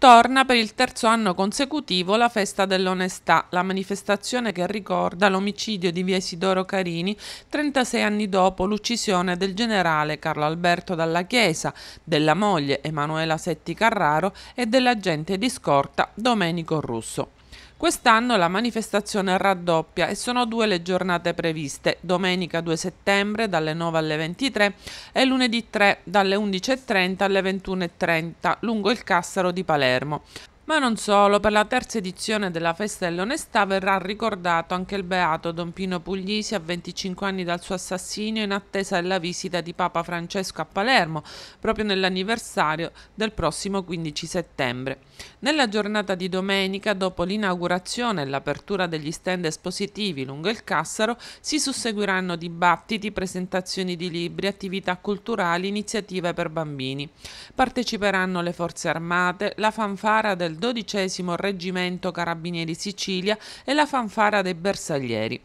Torna per il terzo anno consecutivo la Festa dell'Onestà, la manifestazione che ricorda l'omicidio di via Isidoro Carini 36 anni dopo l'uccisione del generale Carlo Alberto Dalla Chiesa, della moglie Emanuela Setti Carraro e dell'agente di scorta Domenico Russo. Quest'anno la manifestazione raddoppia e sono due le giornate previste, domenica 2 settembre dalle 9 alle 23 e lunedì 3 dalle 11.30 alle 21.30 lungo il Cassaro di Palermo. Ma non solo, per la terza edizione della Festa dell'Onestà verrà ricordato anche il beato Don Pino Puglisi a 25 anni dal suo assassinio in attesa della visita di Papa Francesco a Palermo, proprio nell'anniversario del prossimo 15 settembre. Nella giornata di domenica, dopo l'inaugurazione e l'apertura degli stand espositivi lungo il Cassaro, si susseguiranno dibattiti, presentazioni di libri, attività culturali, iniziative per bambini. Parteciperanno le forze armate, la fanfara del 12 Reggimento Carabinieri Sicilia e la fanfara dei bersaglieri.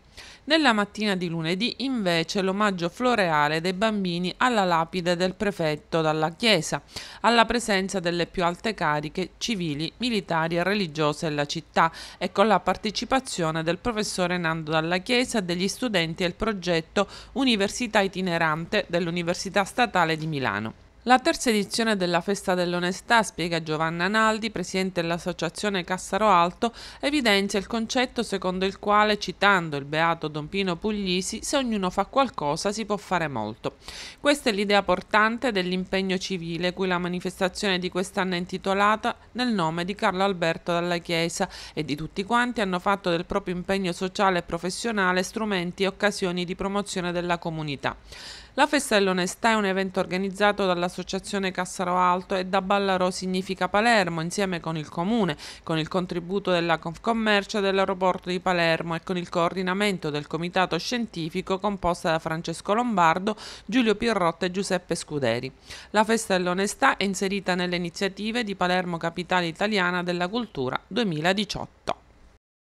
Nella mattina di lunedì invece l'omaggio floreale dei bambini alla lapide del prefetto dalla Chiesa, alla presenza delle più alte cariche civili, militari e religiose della città e con la partecipazione del professore Nando dalla Chiesa, degli studenti e il progetto Università itinerante dell'Università Statale di Milano. La terza edizione della Festa dell'Onestà, spiega Giovanna Naldi, presidente dell'associazione Cassaro Alto, evidenzia il concetto secondo il quale, citando il beato Don Pino Puglisi, se ognuno fa qualcosa si può fare molto. Questa è l'idea portante dell'impegno civile, cui la manifestazione di quest'anno è intitolata nel nome di Carlo Alberto dalla Chiesa e di tutti quanti hanno fatto del proprio impegno sociale e professionale strumenti e occasioni di promozione della comunità. La festa dell'onestà è un evento organizzato dall'associazione Cassaro Alto e da Ballarò Significa Palermo insieme con il comune, con il contributo della Confcommercio dell'aeroporto di Palermo e con il coordinamento del comitato scientifico composto da Francesco Lombardo, Giulio Pirrotta e Giuseppe Scuderi. La festa dell'onestà è inserita nelle iniziative di Palermo Capitale Italiana della Cultura 2018.